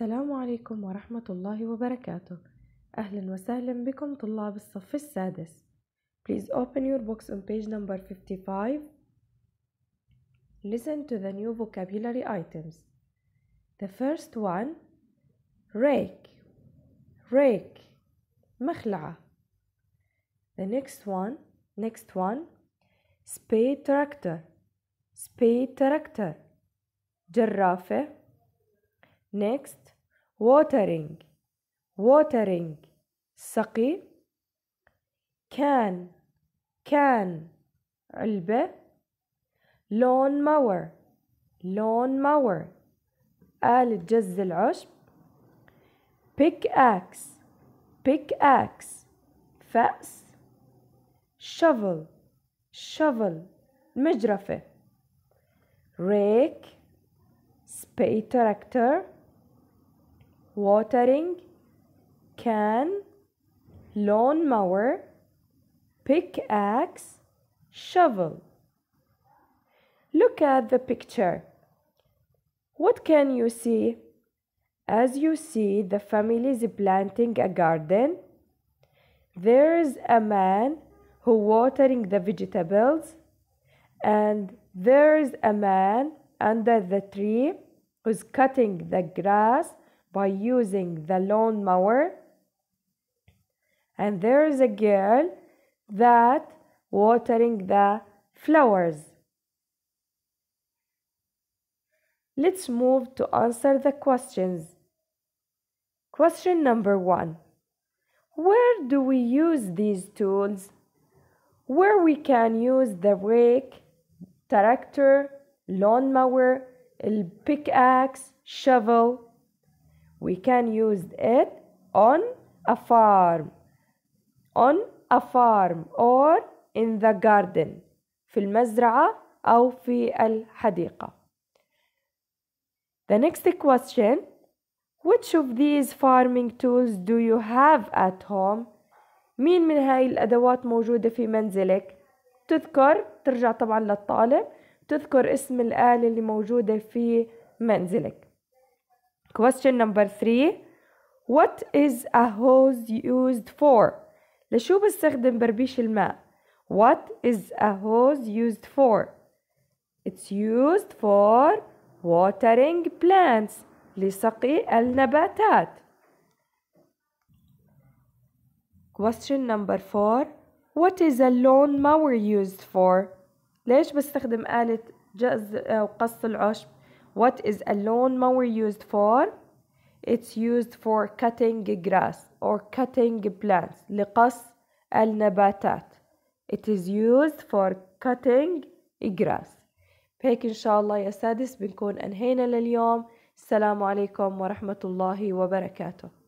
السلام عليكم ورحمة الله وبركاته أهلا وسهلا بكم طلاب الصف السادس Please open your books on page number 55 Listen to the new vocabulary items The first one rake rake مخلعة The next one next one spade tractor spade tractor جرافة Next, watering, watering, سقي. Can, can, علبة. lawn mower, lawn mower, آلة جز العشب. Pickaxe, pickaxe, فأس. Shovel, shovel, مجرفة. Rake, spade tractor watering can lawnmower pickaxe shovel look at the picture what can you see as you see the family is planting a garden there is a man who watering the vegetables and there is a man under the tree who's cutting the grass by using the lawnmower. And there is a girl that watering the flowers. Let's move to answer the questions. Question number one. Where do we use these tools? Where we can use the rake, tractor, lawnmower, pickaxe, shovel, We can use it on a farm on a farm or in the garden في المزرعة أو في الحديقة The next question Which of these farming tools do you have at home? مين من هاي الأدوات موجودة في منزلك؟ تذكر ترجع طبعا للطالب تذكر اسم الآلة اللي موجودة في منزلك Question number three. What is a hose used for? لشو بستخدم بربيش الماء? What is a hose used for? It's used for watering plants لسقي النباتات. Question number four. What is a lawn mower used for? ليش بستخدم آلة جز أو قص العشب؟ what is a lawnmower used for? It's used for cutting grass or cutting plants. لقص النباتات. It is used for cutting grass. هيك إن شاء الله يا سادس بنكون أنهينا لليوم السلام عليكم ورحمة الله وبركاته